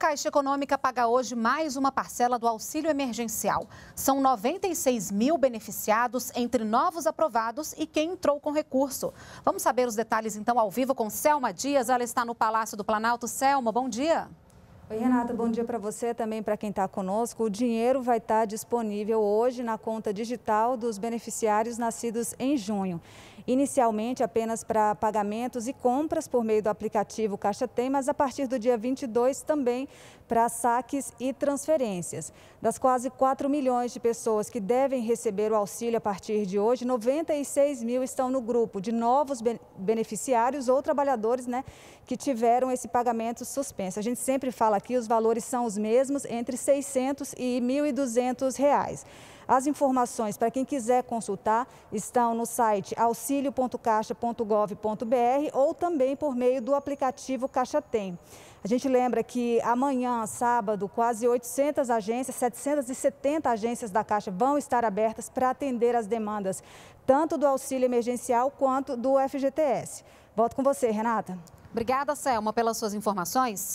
Caixa Econômica paga hoje mais uma parcela do auxílio emergencial. São 96 mil beneficiados entre novos aprovados e quem entrou com recurso. Vamos saber os detalhes então ao vivo com Selma Dias. Ela está no Palácio do Planalto. Selma, bom dia. Oi, Renata, bom dia para você também para quem está conosco. O dinheiro vai estar tá disponível hoje na conta digital dos beneficiários nascidos em junho. Inicialmente apenas para pagamentos e compras por meio do aplicativo Caixa Tem, mas a partir do dia 22 também para saques e transferências. Das quase 4 milhões de pessoas que devem receber o auxílio a partir de hoje, 96 mil estão no grupo de novos beneficiários ou trabalhadores né, que tiveram esse pagamento suspenso. A gente sempre fala aqui os valores são os mesmos, entre 600 e 1.200 reais. As informações para quem quiser consultar estão no site auxilio.caixa.gov.br ou também por meio do aplicativo Caixa Tem. A gente lembra que amanhã, sábado, quase 800 agências, 770 agências da Caixa vão estar abertas para atender as demandas tanto do auxílio emergencial quanto do FGTS. Volto com você, Renata. Obrigada, Selma, pelas suas informações.